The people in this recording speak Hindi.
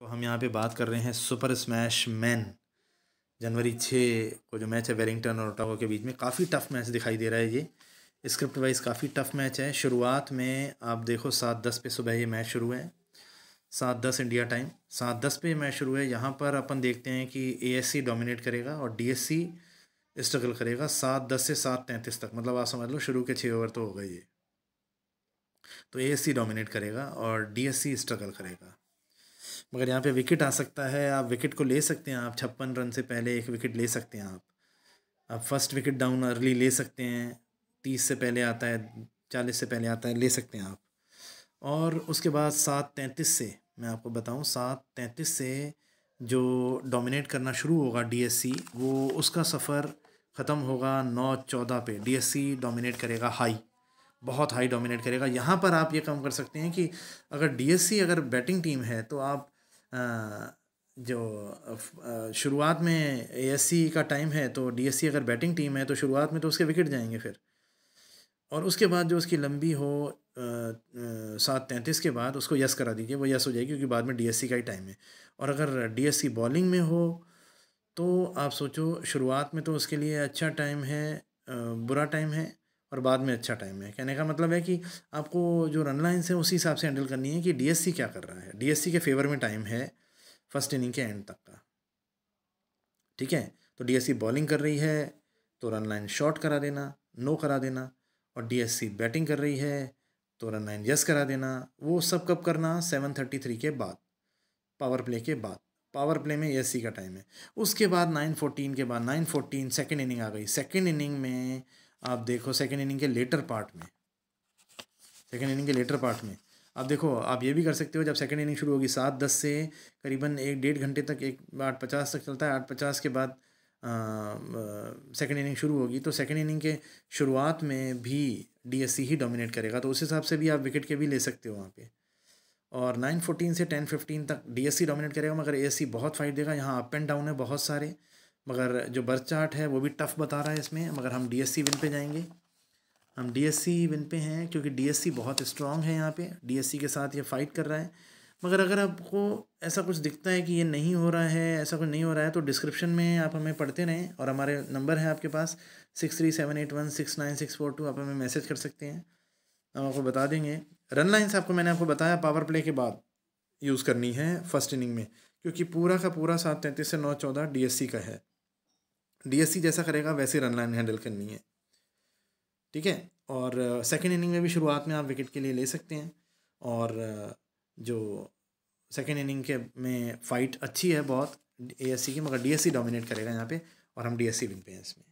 तो हम यहाँ पे बात कर रहे हैं सुपर स्मैश मैन जनवरी छः को जो मैच है वेलिंगटन और ओटावा के बीच में काफ़ी टफ मैच दिखाई दे रहा है ये स्क्रिप्ट वाइज काफ़ी टफ मैच है शुरुआत में आप देखो सात दस पे सुबह ये मैच शुरू है सात दस इंडिया टाइम सात दस पे मैच शुरू है यहाँ पर अपन देखते हैं कि ए डोमिनेट करेगा और डी स्ट्रगल करेगा सात दस से सात तैंतीस तक मतलब आप समझ लो शुरू के छः ओवर तो होगा ये तो ए डोमिनेट करेगा और डी स्ट्रगल करेगा मगर यहाँ पे विकेट आ सकता है आप विकेट को ले सकते हैं आप छप्पन रन से पहले एक विकेट ले सकते हैं आप आप फर्स्ट विकेट डाउन अर्ली ले सकते हैं तीस से पहले आता है चालीस से पहले आता है ले सकते हैं आप और उसके बाद सात तैंतीस से मैं आपको बताऊँ सात तैंतीस से जो डोमिनेट करना शुरू होगा डीएससी वो उसका सफ़र ख़त्म होगा नौ चौदह पे डीएससी डोमिनेट करेगा हाई बहुत हाई डोमिनेट करेगा यहाँ पर आप ये काम कर सकते हैं कि अगर डीएससी अगर बैटिंग टीम है तो आप जो शुरुआत में एएससी का टाइम है तो डीएससी अगर बैटिंग टीम है तो शुरुआत में तो उसके विकेट जाएंगे फिर और उसके बाद जो उसकी लंबी हो सात तैंतीस के बाद उसको यस करा दीजिए वो यस हो जाएगी क्योंकि बाद में डीएससी का ही टाइम है और अगर डीएससी बॉलिंग में हो तो आप सोचो शुरुआत में तो उसके लिए अच्छा टाइम है बुरा टाइम है और बाद में अच्छा टाइम है कहने का मतलब है कि आपको जो रन लाइन्स है उसी हिसाब से हैंडल करनी है कि डीएससी क्या कर रहा है डीएससी के फेवर में टाइम है फर्स्ट इनिंग के एंड तक का ठीक है तो डीएससी बॉलिंग कर रही है तो रन लाइन शॉर्ट करा देना नो करा देना और डीएससी बैटिंग कर रही है तो रन लाइन यस करा देना वो सब कब करना सेवन थर्टी थ्री के बाद पावर प्ले के बाद पावर प्ले में एस का टाइम है उसके बाद नाइन फोर्टीन के बाद नाइन फोर्टीन सेकेंड इनिंग आ गई सेकेंड इनिंग में आप देखो सेकेंड इनिंग के लेटर पार्ट में सेकेंड इनिंग के लेटर पार्ट में आप देखो आप ये भी कर सकते हो जब सेकेंड इनिंग शुरू होगी सात दस से करीबन एक डेढ़ घंटे तक एक आठ पचास तक चलता है आठ पचास के बाद सेकेंड इनिंग शुरू होगी तो सेकेंड इनिंग के शुरुआत में भी डीएससी ही डोमिनेट करेगा तो उस हिसाब से भी आप विकेट के भी ले सकते हो वहाँ पे और नाइन फोर्टीन से टेन फिफ्टीन तक डीएससी डोमिनेट करेगा मगर ए बहुत फाइट देगा यहाँ अप एंड डाउन है बहुत सारे मगर जो बर्थ चार्ट है वो भी टफ़ बता रहा है इसमें मगर हम डीएससी विन पे जाएंगे हम डीएससी विन पे हैं क्योंकि डीएससी बहुत स्ट्रांग है यहाँ पे डीएससी के साथ ये फाइट कर रहा है मगर अगर आपको ऐसा कुछ दिखता है कि ये नहीं हो रहा है ऐसा कुछ नहीं हो रहा है तो डिस्क्रिप्शन में आप हमें पढ़ते रहें और हमारे नंबर है आपके पास six three seven eight one six nine six four two आप हमें मैसेज कर सकते हैं हम आपको बता देंगे रन लाइन्स आपको मैंने आपको बताया पावर प्ले के बाद यूज़ करनी है फर्स्ट इनिंग में क्योंकि पूरा का पूरा सात तैंतीस से नौ चौदह डी का है डीएससी जैसा करेगा वैसे रन लाइन हैंडल करनी है ठीक है और सेकेंड uh, इनिंग में भी शुरुआत में आप विकेट के लिए ले सकते हैं और uh, जो सेकेंड इनिंग के में फाइट अच्छी है बहुत ए के मगर डी डोमिनेट करेगा यहाँ पे और हम डी विन पे हैं इसमें